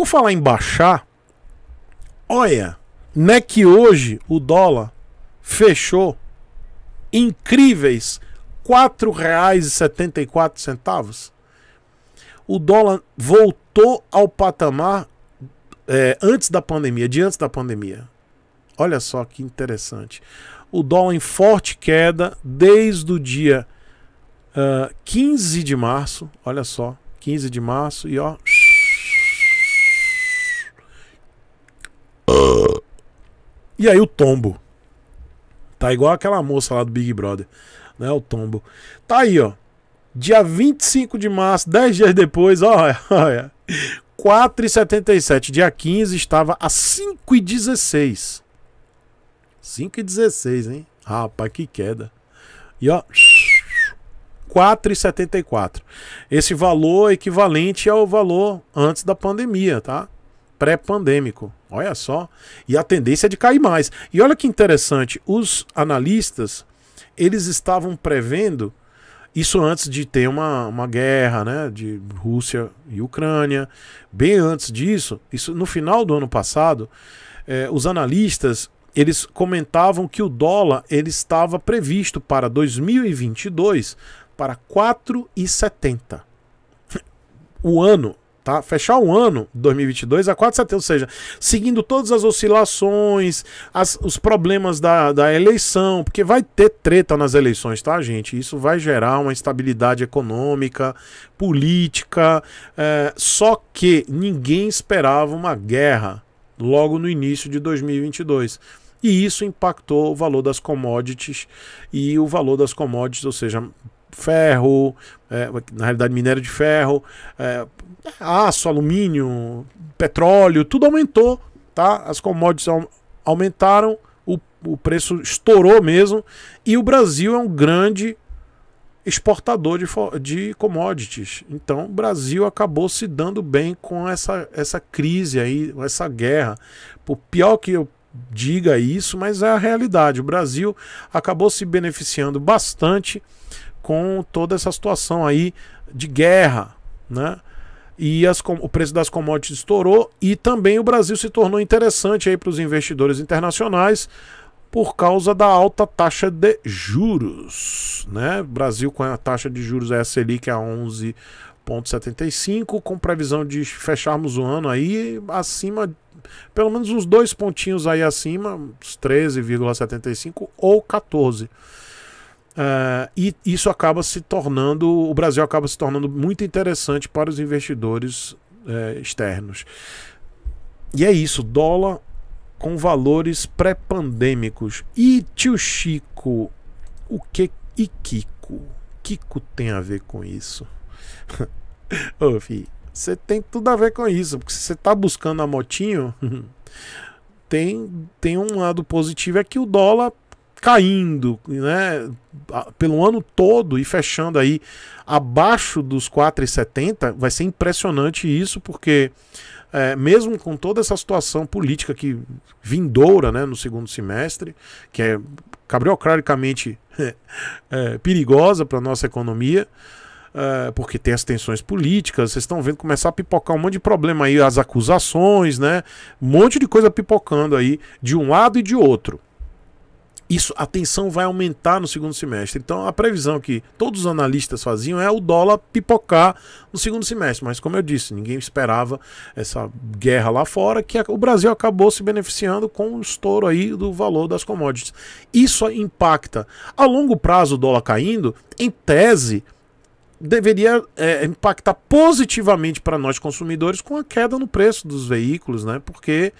Por falar em baixar, olha, né que hoje o dólar fechou incríveis R$ 4,74. O dólar voltou ao patamar é, antes da pandemia, de antes da pandemia. Olha só que interessante. O dólar em forte queda desde o dia uh, ah, 15 de março. Olha só, 15 de março e ó, E aí o tombo. Tá igual aquela moça lá do Big Brother, né? O tombo. Tá aí, ó. Dia 25 de março, 10 dias depois, olha, olha. 4,77. Dia 15 estava a 5,16. 5,16, hein? Rapaz, que queda. E ó, 4,74. Esse valor equivalente ao valor antes da pandemia, tá? pré-pandêmico. Olha só. E a tendência é de cair mais. E olha que interessante, os analistas, eles estavam prevendo isso antes de ter uma, uma guerra, né, de Rússia e Ucrânia. Bem antes disso, isso no final do ano passado, eh, os analistas eles comentavam que o dólar ele estava previsto para 2022 para 4,70. O ano tá? Fechar o ano 2022 a 4 de setembro, ou seja, seguindo todas as oscilações, as, os problemas da, da eleição, porque vai ter treta nas eleições, tá, gente? Isso vai gerar uma instabilidade econômica, política. É, só que ninguém esperava uma guerra logo no início de 2022. E isso impactou o valor das commodities e o valor das commodities, ou seja, ferro, é, na realidade minério de ferro, é, aço, alumínio, petróleo, tudo aumentou, tá? As commodities aumentaram, o, o preço estourou mesmo, e o Brasil é um grande exportador de, de commodities. Então, o Brasil acabou se dando bem com essa, essa crise aí, essa guerra. Por pior que eu diga isso, mas é a realidade. O Brasil acabou se beneficiando bastante com toda essa situação aí de guerra, né? E as, o preço das commodities estourou e também o Brasil se tornou interessante aí para os investidores internacionais por causa da alta taxa de juros, né? Brasil com a taxa de juros é a Selic a 11.75, com previsão de fecharmos o ano aí acima pelo menos uns dois pontinhos aí acima, uns 13,75 ou 14. Uh, e isso acaba se tornando, o Brasil acaba se tornando muito interessante para os investidores eh, externos. E é isso, dólar com valores pré-pandêmicos. E tio Chico, o que e Kiko? Kiko tem a ver com isso? Ô, filho, você tem tudo a ver com isso, porque se você está buscando a motinho, tem, tem um lado positivo é que o dólar caindo, né, pelo ano todo e fechando aí abaixo dos 4,70, vai ser impressionante isso, porque é, mesmo com toda essa situação política que vindoura né, no segundo semestre, que é cabriocraticamente é, é, perigosa para a nossa economia, é, porque tem as tensões políticas, vocês estão vendo começar a pipocar um monte de problema aí, as acusações, né? Um monte de coisa pipocando aí de um lado e de outro isso a tensão vai aumentar no segundo semestre. Então a previsão que todos os analistas faziam é o dólar pipocar no segundo semestre, mas como eu disse, ninguém esperava essa guerra lá fora que o Brasil acabou se beneficiando com o estouro aí do valor das commodities. Isso impacta a longo prazo o dólar caindo, em tese, deveria é, impactar positivamente para nós consumidores com a queda no preço dos veículos, né? Porque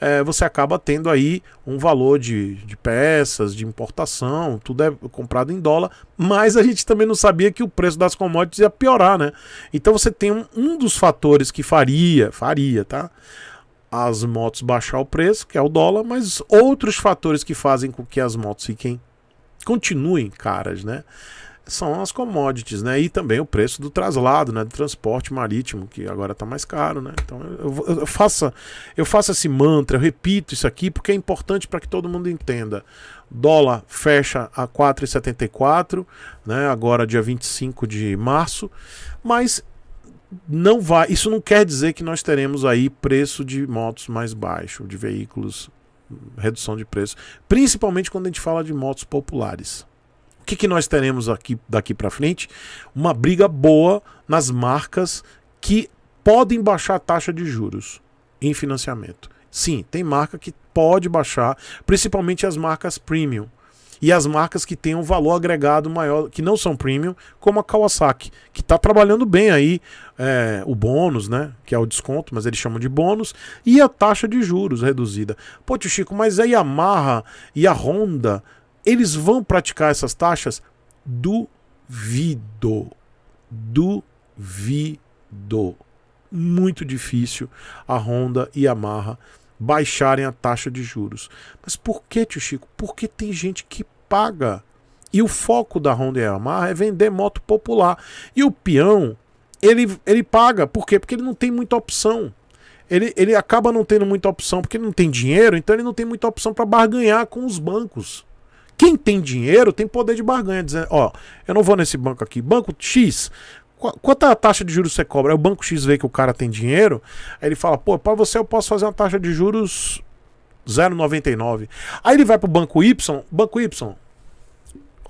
é, você acaba tendo aí um valor de, de peças, de importação, tudo é comprado em dólar, mas a gente também não sabia que o preço das commodities ia piorar, né? Então você tem um, um dos fatores que faria, faria, tá? As motos baixar o preço, que é o dólar, mas outros fatores que fazem com que as motos fiquem continuem caras, né? são as commodities, né? E também o preço do traslado, né? Do transporte marítimo, que agora está mais caro, né? Então eu, eu, faço, eu faço esse mantra, eu repito isso aqui, porque é importante para que todo mundo entenda. Dólar fecha a 4,74, né? Agora dia 25 de março, mas não vai. Isso não quer dizer que nós teremos aí preço de motos mais baixo, de veículos, redução de preço, principalmente quando a gente fala de motos populares que, que nós teremos aqui daqui para frente? Uma briga boa nas marcas que podem baixar a taxa de juros em financiamento. Sim, tem marca que pode baixar, principalmente as marcas premium e as marcas que têm um valor agregado maior, que não são premium, como a Kawasaki, que está trabalhando bem aí é, o bônus, né? Que é o desconto, mas eles chamam de bônus, e a taxa de juros reduzida. Pô, tio Chico, mas a Yamaha e a Honda eles vão praticar essas taxas? Duvido. Duvido. Muito difícil a Honda e a Yamaha baixarem a taxa de juros. Mas por que, tio Chico? Porque tem gente que paga. E o foco da Honda e Yamaha é vender moto popular. E o peão, ele, ele paga. Por quê? Porque ele não tem muita opção. Ele, ele acaba não tendo muita opção porque ele não tem dinheiro, então ele não tem muita opção para barganhar com os bancos. Quem tem dinheiro tem poder de barganha, dizendo, ó, eu não vou nesse banco aqui, banco X. quanta a taxa de juros você cobra? Aí é o banco X vê que o cara tem dinheiro, aí ele fala, pô, para você eu posso fazer uma taxa de juros 0,99. Aí ele vai pro banco Y, banco Y,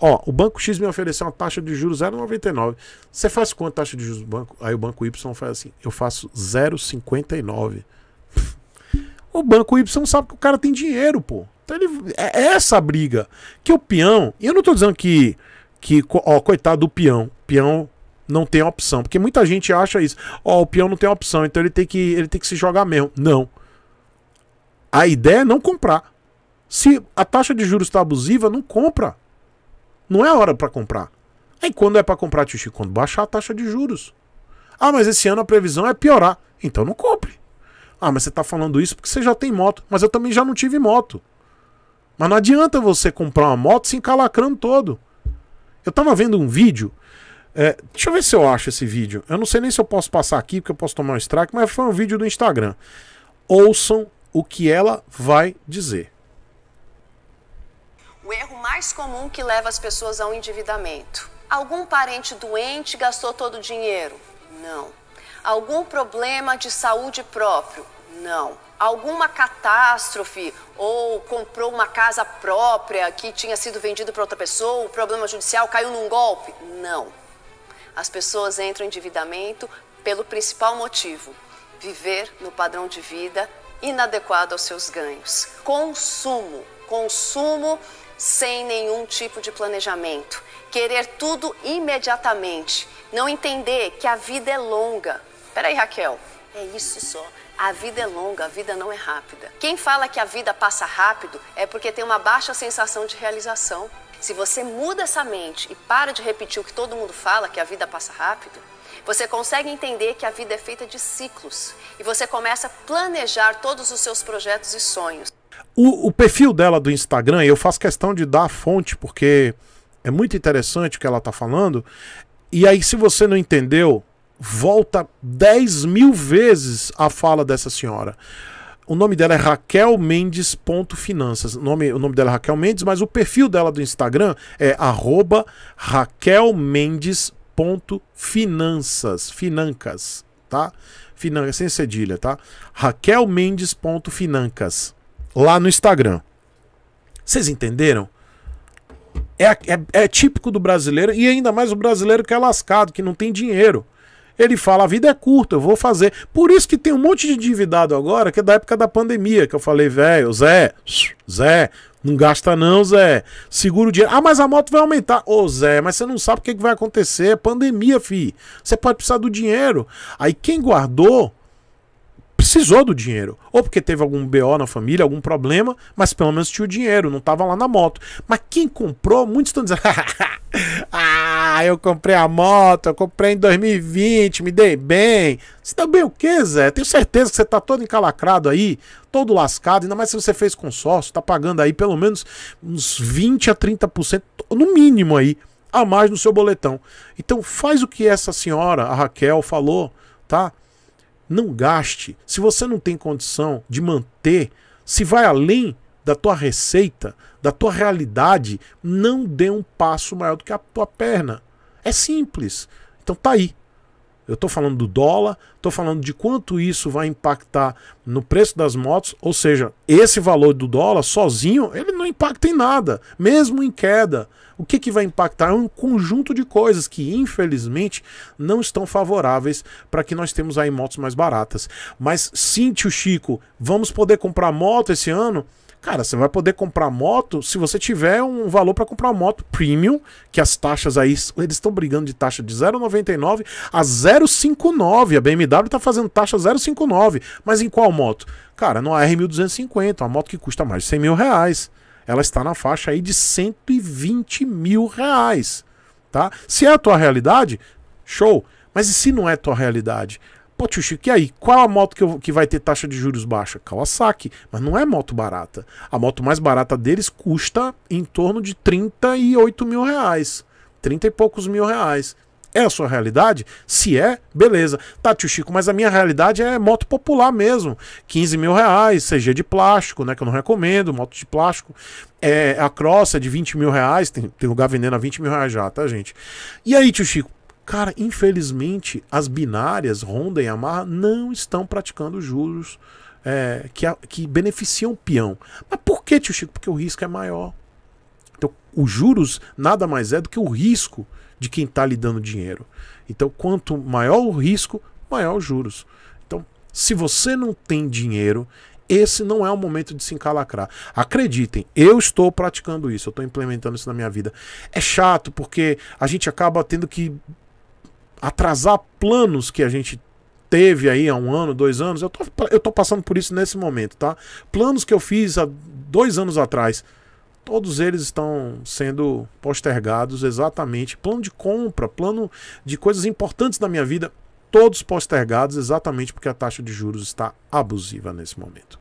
ó, o banco X me ofereceu uma taxa de juros 0,99. Você faz quanto taxa de juros do banco? Aí o banco Y faz assim, eu faço 0,59. O banco Y sabe que o cara tem dinheiro, pô. Então ele, é, é essa a briga. Que o peão, e eu não tô dizendo que, que ó, coitado do peão, peão não tem opção, porque muita gente acha isso. Ó, o peão não tem opção, então ele tem que ele tem que se jogar mesmo. Não. A ideia é não comprar. Se a taxa de juros está abusiva, não compra. Não é hora para comprar. Aí quando é para comprar, tio Chico? Quando baixar a taxa de juros. Ah, mas esse ano a previsão é piorar. Então não compre. Ah, mas você está falando isso porque você já tem moto. Mas eu também já não tive moto. Mas não adianta você comprar uma moto se encalacrando todo. Eu estava vendo um vídeo. É, deixa eu ver se eu acho esse vídeo. Eu não sei nem se eu posso passar aqui, porque eu posso tomar um strike, mas foi um vídeo do Instagram. Ouçam o que ela vai dizer. O erro mais comum que leva as pessoas ao endividamento. Algum parente doente gastou todo o dinheiro? Não Algum problema de saúde próprio? Não. Alguma catástrofe ou comprou uma casa própria que tinha sido vendido para outra pessoa, o problema judicial caiu num golpe? Não. As pessoas entram em endividamento pelo principal motivo: viver no padrão de vida inadequado aos seus ganhos. Consumo, consumo sem nenhum tipo de planejamento. Querer tudo imediatamente. Não entender que a vida é longa. Peraí, Raquel, é isso só. A vida é longa, a vida não é rápida. Quem fala que a vida passa rápido é porque tem uma baixa sensação de realização. Se você muda essa mente e para de repetir o que todo mundo fala, que a vida passa rápido, você consegue entender que a vida é feita de ciclos e você começa a planejar todos os seus projetos e sonhos. O, o perfil dela do Instagram, eu faço questão de dar a fonte porque é muito interessante o que ela está falando. E aí, se você não entendeu, volta 10 mil vezes a fala dessa senhora. O nome dela é Raquel Mendes ponto finanças. O nome, o nome dela é Raquel Mendes, mas o perfil dela do Instagram é arroba Raquel Mendes finanças, financas, tá? Finanças sem cedilha, tá? Raquel Mendes ponto financas lá no Instagram. Vocês entenderam? É, é, é típico do brasileiro e ainda mais o brasileiro que é lascado, que não tem dinheiro. Ele fala: a vida é curta, eu vou fazer. Por isso que tem um monte de endividado agora, que é da época da pandemia, que eu falei, velho, Zé, Zé, não gasta não, Zé. Segura o dinheiro. Ah, mas a moto vai aumentar. Ô, Zé, mas você não sabe o que, que vai acontecer. É pandemia, fi. Você pode precisar do dinheiro. Aí quem guardou precisou do dinheiro. Ou porque teve algum BO na família, algum problema, mas pelo menos tinha o dinheiro, não estava lá na moto. Mas quem comprou, muitos estão dizendo: Ah, eu comprei a moto, eu comprei em 2020, me dei bem. Se deu bem o quê, Zé? Tenho certeza que você está todo encalacrado aí, todo lascado, ainda mais se você fez consórcio, está pagando aí pelo menos uns 20 a 30%, no mínimo aí, a mais no seu boletão. Então faz o que essa senhora, a Raquel, falou, tá? não gaste. Se você não tem condição de manter, se vai além da tua receita, da tua realidade, não dê um passo maior do que a tua perna. É simples. Então tá aí. Eu estou falando do dólar, estou falando de quanto isso vai impactar no preço das motos, ou seja, esse valor do dólar sozinho, ele não impacta em nada, mesmo em queda. O que, que vai impactar? É um conjunto de coisas que, infelizmente, não estão favoráveis para que nós temos aí motos mais baratas. Mas sim, tio Chico, vamos poder comprar moto esse ano? Cara, você vai poder comprar moto se você tiver um valor para comprar moto premium, que as taxas aí, eles estão brigando de taxa de 0,99 a 0,59. A BMW tá fazendo taxa 0,59. Mas em qual moto? Cara, no r 1250 uma moto que custa mais de 100 mil reais ela está na faixa aí de 120 mil reais, tá? Se é a tua realidade, show. Mas e se não é a tua realidade? Pô, tio Chico, e aí? Qual a moto que, eu, que vai ter taxa de juros baixa? Kawasaki. Mas não é moto barata. A moto mais barata deles custa em torno de 38 mil reais. 30 e poucos mil reais. É a sua realidade? Se é, beleza. Tá, tio Chico, mas a minha realidade é moto popular mesmo. 15 mil reais, CG de plástico, né? Que eu não recomendo, moto de plástico. É, a cross é de 20 mil reais. Tem, tem lugar vendendo a 20 mil reais já, tá, gente? E aí, tio Chico? Cara, infelizmente, as binárias Honda e Yamaha não estão praticando juros é, que, a, que beneficiam o peão. Mas por que, tio Chico? Porque o risco é maior. Então, os juros nada mais é do que o risco de quem está lhe dando dinheiro. Então, quanto maior o risco, maior os juros. Então, se você não tem dinheiro, esse não é o momento de se encalacrar. Acreditem, eu estou praticando isso, eu estou implementando isso na minha vida. É chato porque a gente acaba tendo que atrasar planos que a gente teve aí há um ano, dois anos. Eu tô, eu tô passando por isso nesse momento, tá? Planos que eu fiz há dois anos atrás todos eles estão sendo postergados exatamente. Plano de compra, plano de coisas importantes da minha vida, todos postergados exatamente porque a taxa de juros está abusiva nesse momento.